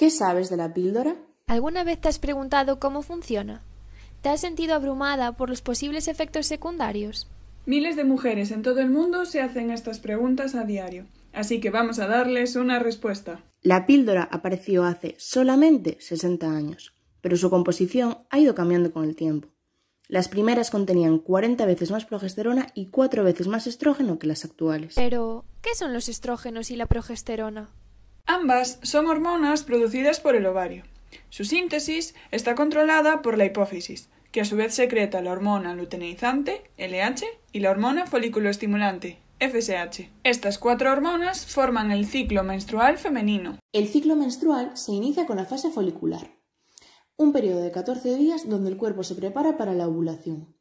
¿Qué sabes de la píldora? ¿Alguna vez te has preguntado cómo funciona? ¿Te has sentido abrumada por los posibles efectos secundarios? Miles de mujeres en todo el mundo se hacen estas preguntas a diario, así que vamos a darles una respuesta. La píldora apareció hace solamente 60 años, pero su composición ha ido cambiando con el tiempo. Las primeras contenían 40 veces más progesterona y 4 veces más estrógeno que las actuales. Pero, ¿qué son los estrógenos y la progesterona? Ambas son hormonas producidas por el ovario. Su síntesis está controlada por la hipófisis, que a su vez secreta la hormona luteinizante, LH, y la hormona estimulante, FSH. Estas cuatro hormonas forman el ciclo menstrual femenino. El ciclo menstrual se inicia con la fase folicular, un periodo de 14 días donde el cuerpo se prepara para la ovulación.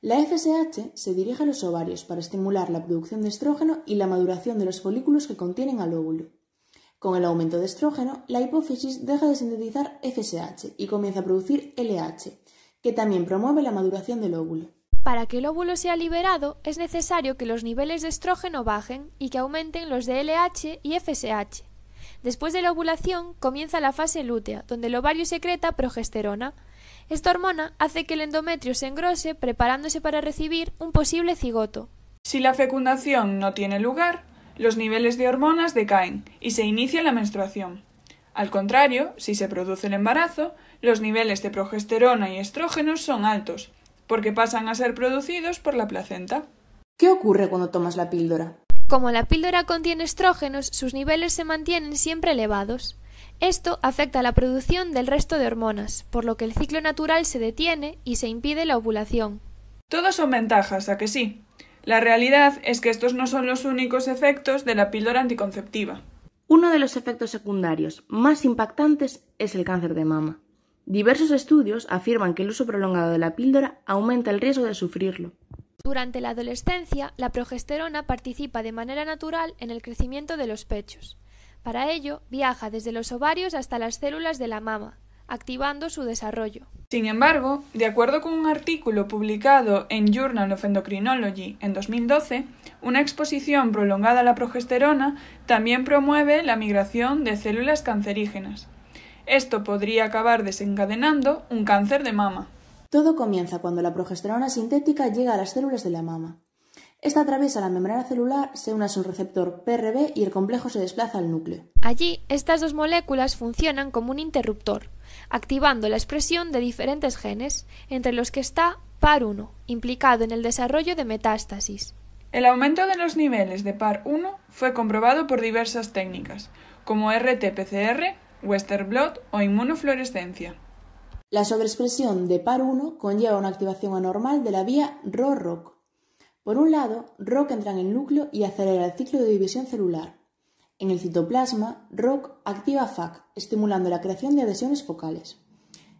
La FSH se dirige a los ovarios para estimular la producción de estrógeno y la maduración de los folículos que contienen al óvulo. Con el aumento de estrógeno, la hipófisis deja de sintetizar FSH y comienza a producir LH, que también promueve la maduración del óvulo. Para que el óvulo sea liberado, es necesario que los niveles de estrógeno bajen y que aumenten los de LH y FSH. Después de la ovulación comienza la fase lútea, donde el ovario secreta progesterona. Esta hormona hace que el endometrio se engrose preparándose para recibir un posible cigoto. Si la fecundación no tiene lugar, los niveles de hormonas decaen y se inicia la menstruación. Al contrario, si se produce el embarazo, los niveles de progesterona y estrógenos son altos, porque pasan a ser producidos por la placenta. ¿Qué ocurre cuando tomas la píldora? Como la píldora contiene estrógenos, sus niveles se mantienen siempre elevados. Esto afecta la producción del resto de hormonas, por lo que el ciclo natural se detiene y se impide la ovulación. Todas son ventajas, a que sí. La realidad es que estos no son los únicos efectos de la píldora anticonceptiva. Uno de los efectos secundarios más impactantes es el cáncer de mama. Diversos estudios afirman que el uso prolongado de la píldora aumenta el riesgo de sufrirlo. Durante la adolescencia, la progesterona participa de manera natural en el crecimiento de los pechos. Para ello, viaja desde los ovarios hasta las células de la mama, activando su desarrollo. Sin embargo, de acuerdo con un artículo publicado en Journal of Endocrinology en 2012, una exposición prolongada a la progesterona también promueve la migración de células cancerígenas. Esto podría acabar desencadenando un cáncer de mama. Todo comienza cuando la progesterona sintética llega a las células de la mama. Esta atraviesa la membrana celular, se une a su receptor PRB y el complejo se desplaza al núcleo. Allí, estas dos moléculas funcionan como un interruptor, activando la expresión de diferentes genes, entre los que está PAR1, implicado en el desarrollo de metástasis. El aumento de los niveles de PAR1 fue comprobado por diversas técnicas, como RT-PCR, Western blot o inmunofluorescencia. La sobreexpresión de PAR1 conlleva una activación anormal de la vía ROROC, por un lado, ROCK entra en el núcleo y acelera el ciclo de división celular. En el citoplasma, ROCK activa FAC, estimulando la creación de adhesiones focales.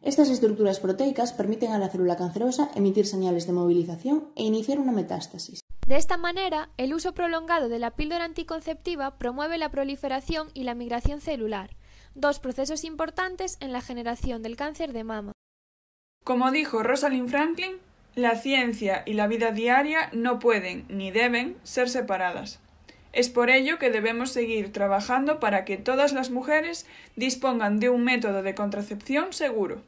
Estas estructuras proteicas permiten a la célula cancerosa emitir señales de movilización e iniciar una metástasis. De esta manera, el uso prolongado de la píldora anticonceptiva promueve la proliferación y la migración celular, dos procesos importantes en la generación del cáncer de mama. Como dijo Rosalind Franklin, la ciencia y la vida diaria no pueden, ni deben, ser separadas. Es por ello que debemos seguir trabajando para que todas las mujeres dispongan de un método de contracepción seguro.